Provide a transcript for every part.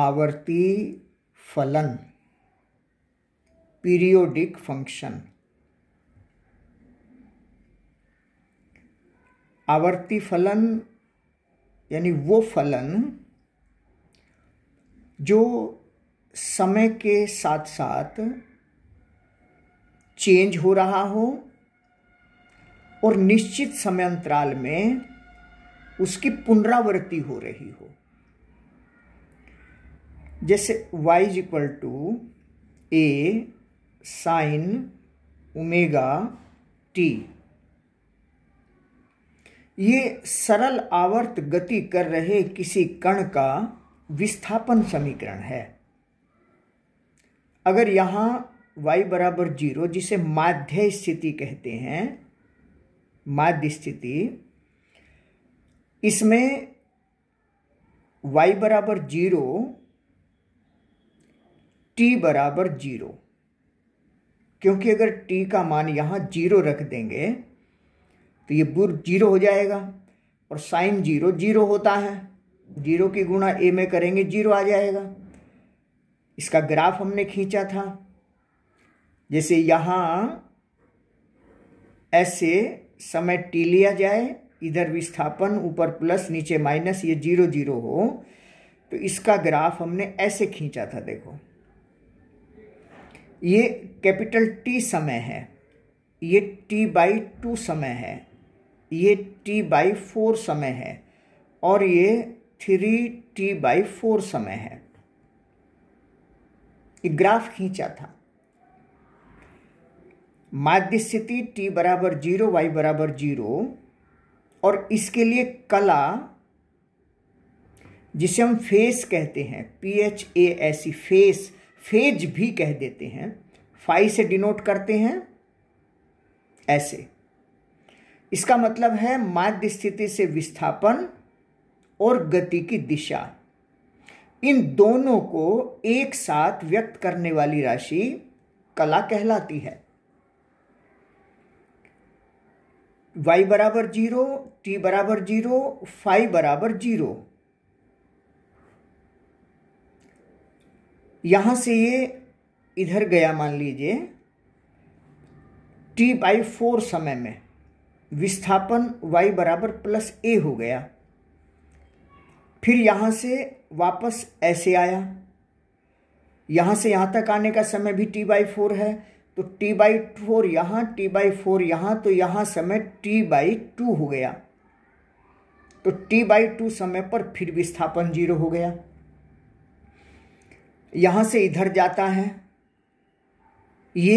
आवर्ती फलन periodic function आवर्ती फलन यानी वो फलन जो समय के साथ साथ चेंज हो रहा हो और निश्चित समय अंतराल में उसकी पुनरावृत्ति हो रही हो जैसे y is equal to A sine omega T ये सरल आवर्त गति कर रहे किसी कण का विस्थापन समीकरण है अगर यहाँ y बराबर जीरो जिसे माध्य स्थिति कहते हैं माध्य स्थिति इसमें y बराबर जीरो टी बराबर जीरो क्योंकि अगर टी का मान यहाँ जीरो रख देंगे तो ये बुर जीरो हो जाएगा और साइन जीरो जीरो होता है जीरो की गुणा ए में करेंगे जीरो आ जाएगा इसका ग्राफ हमने खींचा था जैसे यहाँ ऐसे समय टी लिया जाए इधर विस्थापन ऊपर प्लस नीचे माइनस ये जीरो जीरो हो तो इसका ग्राफ हमने ऐसे खींचा था देखो ये कैपिटल टी समय है ये टी बाई टू समय है ये टी बाई फोर समय है और ये थ्री टी बाई फोर समय है ये ग्राफ खींचा था माध्य स्थिति टी बराबर जीरो वाई बराबर जीरो और इसके लिए कला जिसे हम फेस कहते हैं पी एच ए ऐसी फेस फेज भी कह देते हैं फाइ से डिनोट करते हैं ऐसे इसका मतलब है माध्य स्थिति से विस्थापन और गति की दिशा इन दोनों को एक साथ व्यक्त करने वाली राशि कला कहलाती है y बराबर जीरो t बराबर जीरो फाइव बराबर जीरो यहाँ से ये इधर गया मान लीजिए टी बाई फोर समय में विस्थापन वाई बराबर प्लस ए हो गया फिर यहाँ से वापस ऐसे आया यहाँ से यहाँ तक आने का समय भी टी बाई फोर है तो टी बाई फोर यहाँ टी बाई फोर यहाँ तो यहाँ समय टी बाई टू हो गया तो टी बाई टू समय पर फिर विस्थापन जीरो हो गया यहाँ से इधर जाता है ये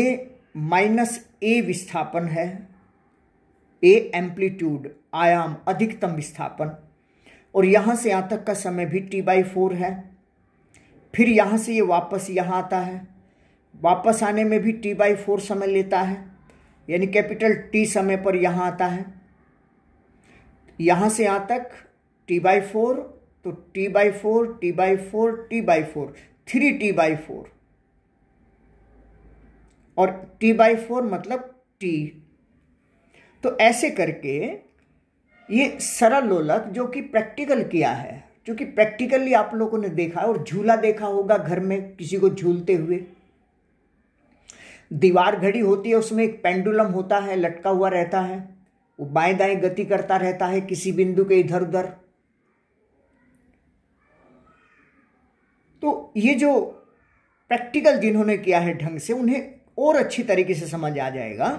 माइनस ए विस्थापन है ए एम्पलीट्यूड आयाम अधिकतम विस्थापन और यहाँ से यहाँ तक का समय भी टी बाई फोर है फिर यहाँ से ये वापस यहाँ आता है वापस आने में भी टी बाई फोर समय लेता है यानी कैपिटल टी समय पर यहाँ आता है यहाँ से यहाँ तक टी बाई फोर तो T by four T by four T by four three T by four और टी बाई फोर मतलब टी तो ऐसे करके ये सरल लोलक जो कि प्रैक्टिकल किया है क्योंकि प्रैक्टिकली आप लोगों ने देखा और झूला देखा होगा घर में किसी को झूलते हुए दीवार घड़ी होती है उसमें एक पेंडुलम होता है लटका हुआ रहता है वो बाएं दाएं गति करता रहता है किसी बिंदु के इधर उधर तो ये जो प्रैक्टिकल जिन्होंने किया है ढंग से उन्हें और अच्छी तरीके से समझ आ जाएगा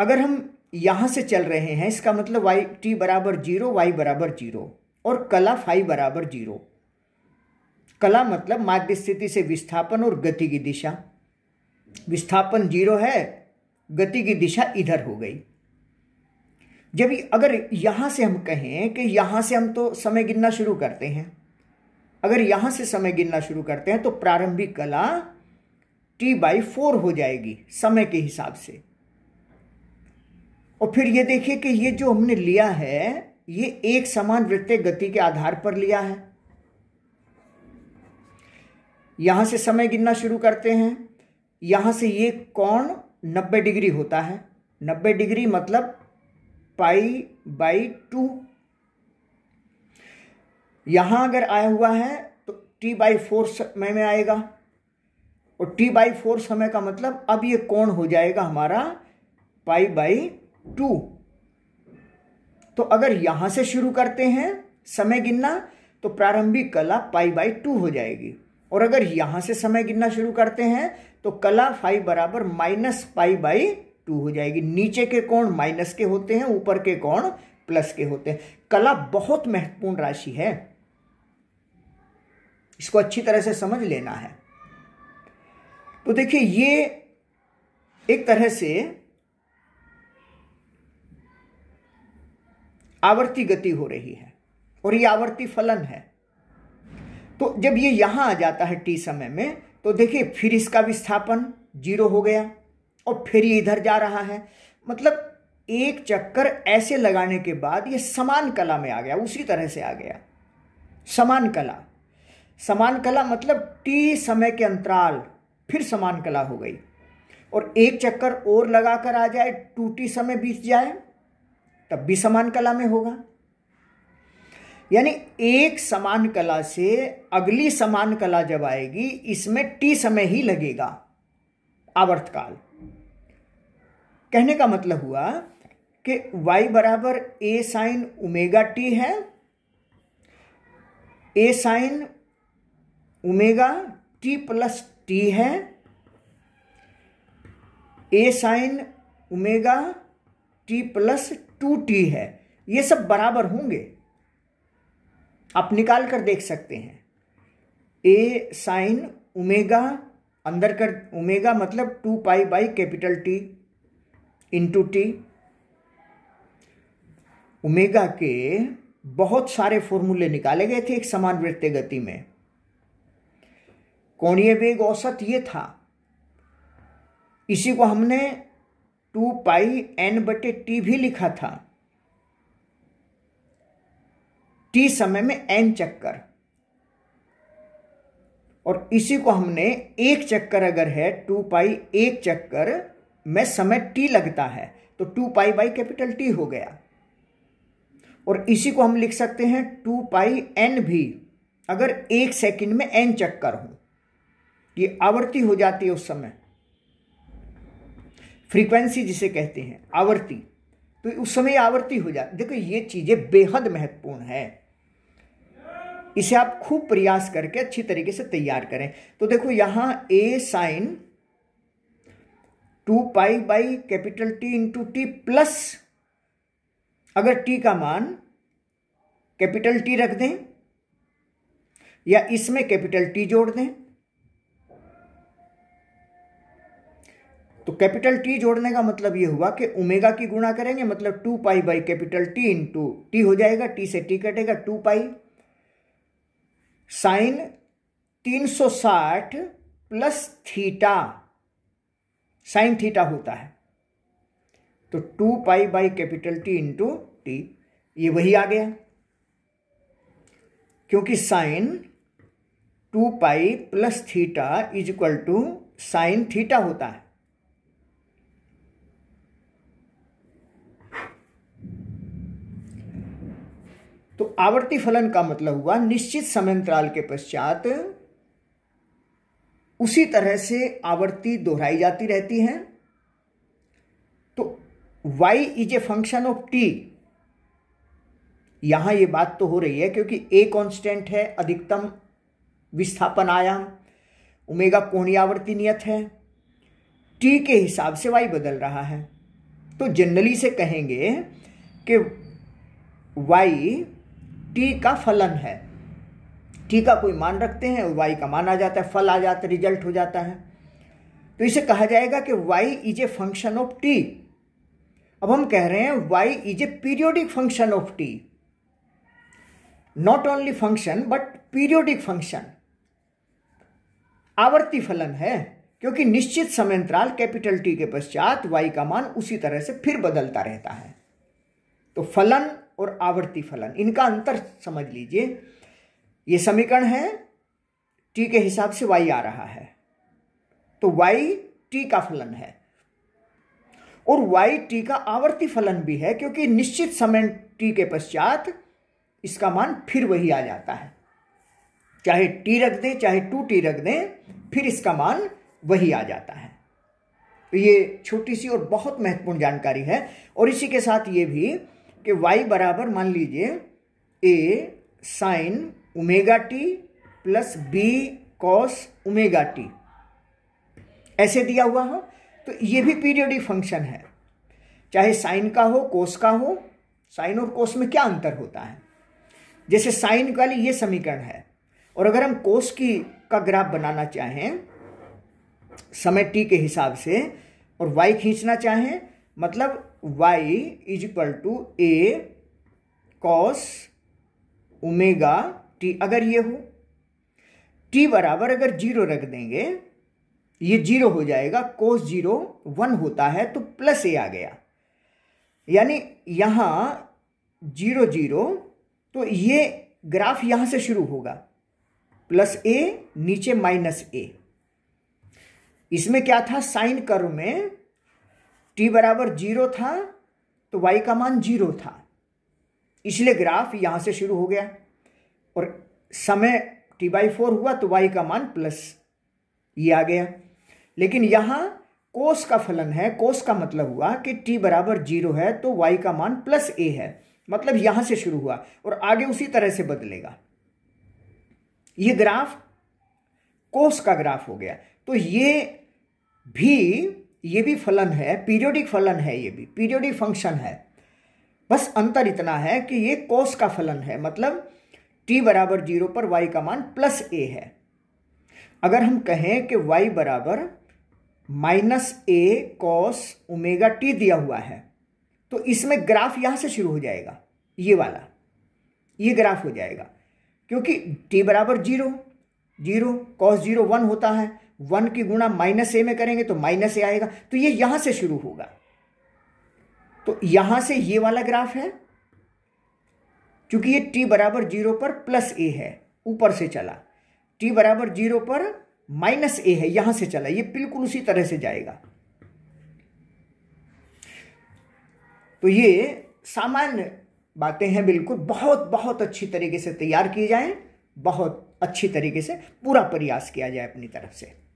अगर हम यहाँ से चल रहे हैं इसका मतलब वाई टी बराबर जीरो वाई बराबर जीरो और कला फाई बराबर जीरो कला मतलब माध्य स्थिति से विस्थापन और गति की दिशा विस्थापन जीरो है गति की दिशा इधर हो गई जब अगर यहाँ से हम कहें कि यहाँ से हम तो समय गिनना शुरू करते हैं अगर यहां से समय गिनना शुरू करते हैं तो प्रारंभिक कला टी बाई फोर हो जाएगी समय के हिसाब से और फिर ये देखिए कि ये जो हमने लिया है ये एक समान वृत्तीय गति के आधार पर लिया है यहां से समय गिनना शुरू करते हैं यहां से ये कौन 90 डिग्री होता है 90 डिग्री मतलब पाई बाई टू यहाँ अगर आया हुआ है तो टी बाई फोर समय में आएगा और टी बाई फोर समय का मतलब अब ये कोण हो जाएगा हमारा पाई बाई टू तो अगर यहाँ से शुरू करते हैं समय गिनना तो प्रारंभिक कला पाई बाई टू हो जाएगी और अगर यहाँ से समय गिनना शुरू करते हैं तो कला फाइव बराबर माइनस पाई बाई टू हो जाएगी नीचे के कोण माइनस के होते हैं ऊपर के कोण प्लस के होते हैं कला बहुत महत्वपूर्ण राशि है इसको अच्छी तरह से समझ लेना है तो देखिए ये एक तरह से आवर्ती गति हो रही है और ये आवर्ती फलन है तो जब ये यहां आ जाता है टी समय में तो देखिए फिर इसका विस्थापन जीरो हो गया और फिर ये इधर जा रहा है मतलब एक चक्कर ऐसे लगाने के बाद ये समान कला में आ गया उसी तरह से आ गया समान कला समान कला मतलब टी समय के अंतराल फिर समान कला हो गई और एक चक्कर और लगाकर आ जाए टू टी समय बीत जाए तब भी समान कला में होगा यानी एक समान कला से अगली समान कला जब आएगी इसमें टी समय ही लगेगा आवर्तकाल कहने का मतलब हुआ कि y बराबर ए साइन उमेगा टी है A sine omega t plus t है A sine omega t plus two t है ये सब बराबर होंगे आप निकाल कर देख सकते हैं ए साइन ओमेगा अंदर कर ओमेगा मतलब two pi by capital T into t omega के बहुत सारे फॉर्मूले निकाले गए थे एक समान वृत्ति गति में कोणीय वेग औसत ये था इसी को हमने टू पाई एन बटे टी भी लिखा था टी समय में एन चक्कर और इसी को हमने एक चक्कर अगर है टू पाई एक चक्कर में समय टी लगता है तो two pi by capital T हो गया और इसी को हम लिख सकते हैं टू पाई एन भी अगर एक सेकंड में एन चक्कर हो ये आवर्ती हो जाती है उस समय फ्रीक्वेंसी जिसे कहते हैं आवर्ती तो उस समय आवर्ती हो जाती देखो ये चीज़ें बेहद महत्वपूर्ण है इसे आप खूब प्रयास करके अच्छी तरीके से तैयार करें तो देखो यहां A sine two pi by capital T into t plus अगर टी का मान कैपिटल टी रख दें या इसमें कैपिटल टी जोड़ दें कैपिटल टी जोड़ने का मतलब ये हुआ कि ओमेगा की गुणा करेंगे मतलब two pi by capital T into t हो जाएगा टी से टी कटेगा two pi sine 360 plus theta sine theta होता है तो two pi by capital T into t ये वही आ गया क्योंकि sine two pi plus theta is equal to sine theta होता है तो आवर्ती फलन का मतलब हुआ निश्चित समय अंतराल के पश्चात उसी तरह से आवर्ती दोहराई जाती रहती है तो y is a function of t यहां ये बात तो हो रही है क्योंकि ए कांस्टेंट है अधिकतम विस्थापन आयाम ओमेगा कोणी आवर्ती नियत है टी के हिसाब से वाई बदल रहा है तो जनरली से कहेंगे कि वाई टी का फलन है टी का कोई मान रखते हैं वाई का मान आ जाता है फल आ जाता है रिजल्ट हो जाता है तो इसे कहा जाएगा कि y is a function of t अब हम कह रहे हैं y is a periodic function of t not only function but periodic function आवर्ती फलन है क्योंकि निश्चित समय अंतराल कैपिटल टी के पश्चात वाई का मान उसी तरह से फिर बदलता रहता है तो फलन और आवर्ती फलन इनका अंतर समझ लीजिए ये समीकरण है टी के हिसाब से वाई आ रहा है तो वाई टी का फलन है और वाई टी का आवर्ती फलन भी है क्योंकि निश्चित समय टी के पश्चात इसका मान फिर वही आ जाता है चाहे टी रख दें चाहे टू टी रख दें फिर इसका मान वही आ जाता है तो ये छोटी सी और बहुत महत्वपूर्ण जानकारी है और इसी के साथ ये भी कि y बराबर मान लीजिए a sine omega t plus b cos omega t ऐसे दिया हुआ हो तो ये भी पीरियडिक फंक्शन है चाहे साइन का हो कोस का हो साइन और कोस में क्या अंतर होता है जैसे साइन का लिए ये समीकरण है और अगर हम कोस की का ग्राफ बनाना चाहें समय टी के हिसाब से और वाई खींचना चाहें मतलब y is equal to A cos omega t अगर ये हो टी बराबर अगर जीरो रख देंगे ये जीरो हो जाएगा कोस जीरो वन होता है तो प्लस ए आ गया यानी यहाँ जीरो जीरो तो ये ग्राफ यहां से शुरू होगा प्लस ए नीचे माइनस ए इसमें क्या था साइन कर्व में टी बराबर जीरो था तो वाई का मान जीरो था इसलिए ग्राफ यहां से शुरू हो गया और समय टी बाई फोर हुआ तो वाई का मान प्लस ये आ गया लेकिन यहां कोस का फलन है कोस का मतलब हुआ कि टी बराबर जीरो है तो वाई का मान प्लस ए है मतलब यहां से शुरू हुआ और आगे उसी तरह से बदलेगा ये ग्राफ कोस का ग्राफ हो गया तो ये भी ये भी फलन है पीरियोडिक फलन है ये भी पीरियोडिक फंक्शन है बस अंतर इतना है कि ये कोस का फलन है मतलब टी बराबर जीरो पर वाई का मान प्लस ए है अगर हम कहें कि वाई बराबर minus A cos omega t दिया हुआ है तो इसमें ग्राफ यहाँ से शुरू हो जाएगा ये वाला ये ग्राफ हो जाएगा क्योंकि टी बराबर zero zero cos zero one होता है वन की गुणा माइनस ए में करेंगे तो माइनस ए आएगा तो ये यहां से शुरू होगा तो यहां से ये वाला ग्राफ है क्योंकि ये टी बराबर जीरो पर प्लस ए है ऊपर से चला टी बराबर जीरो पर माइनस ए है यहां से चला ये बिल्कुल उसी तरह से जाएगा तो ये सामान्य बातें हैं बिल्कुल बहुत बहुत अच्छी तरीके से तैयार की जाए बहुत अच्छी तरीके से पूरा प्रयास किया जाए अपनी तरफ से